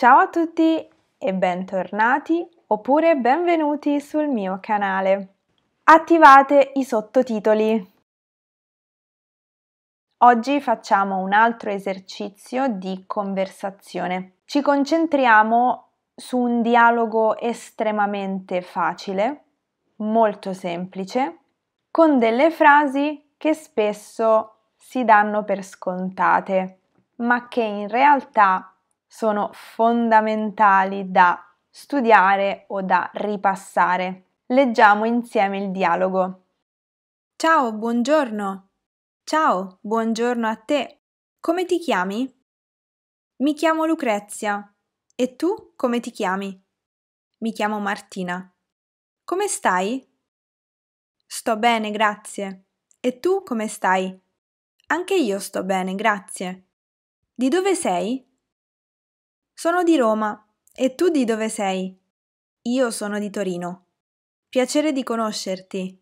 Ciao a tutti e bentornati oppure benvenuti sul mio canale. Attivate i sottotitoli. Oggi facciamo un altro esercizio di conversazione. Ci concentriamo su un dialogo estremamente facile, molto semplice, con delle frasi che spesso si danno per scontate, ma che in realtà sono fondamentali da studiare o da ripassare. Leggiamo insieme il dialogo. Ciao, buongiorno. Ciao, buongiorno a te. Come ti chiami? Mi chiamo Lucrezia. E tu come ti chiami? Mi chiamo Martina. Come stai? Sto bene, grazie. E tu come stai? Anche io sto bene, grazie. Di dove sei? Sono di Roma. E tu di dove sei? Io sono di Torino. Piacere di conoscerti.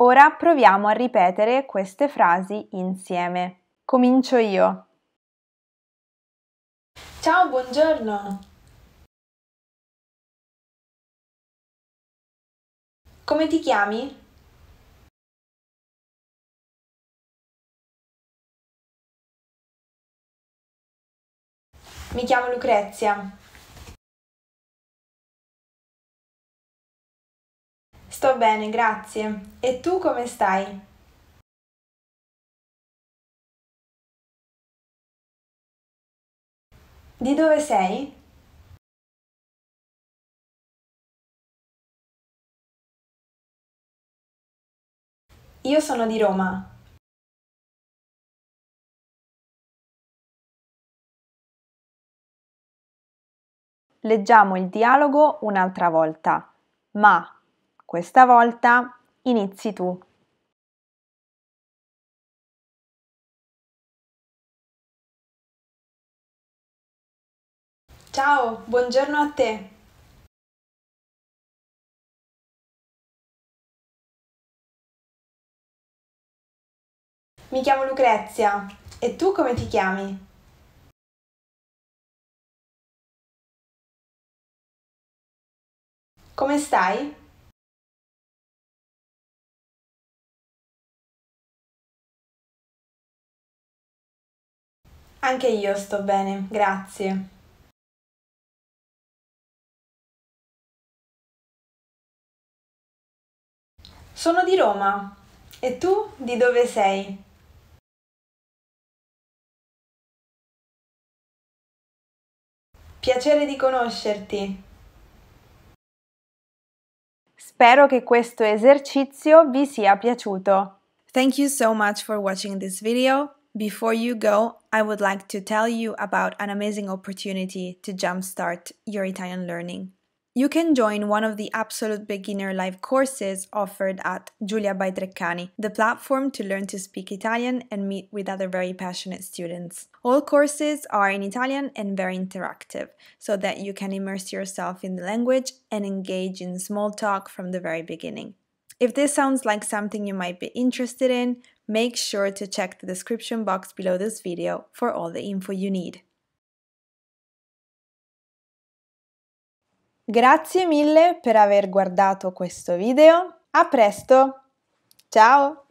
Ora proviamo a ripetere queste frasi insieme. Comincio io. Ciao, buongiorno. Come ti chiami? Mi chiamo Lucrezia. Sto bene, grazie. E tu come stai? Di dove sei? Io sono di Roma. Leggiamo il dialogo un'altra volta, ma questa volta inizi tu. Ciao, buongiorno a te. Mi chiamo Lucrezia e tu come ti chiami? Come stai? Anche io sto bene, grazie. Sono di Roma. E tu di dove sei? Piacere di conoscerti. Spero che questo esercizio vi sia piaciuto. Thank you so much for watching this video. Before you go, I would like to tell you about an amazing opportunity to jumpstart your Italian learning. you can join one of the absolute beginner live courses offered at Giulia by Treccani, the platform to learn to speak Italian and meet with other very passionate students. All courses are in Italian and very interactive, so that you can immerse yourself in the language and engage in small talk from the very beginning. If this sounds like something you might be interested in, make sure to check the description box below this video for all the info you need. Grazie mille per aver guardato questo video, a presto, ciao!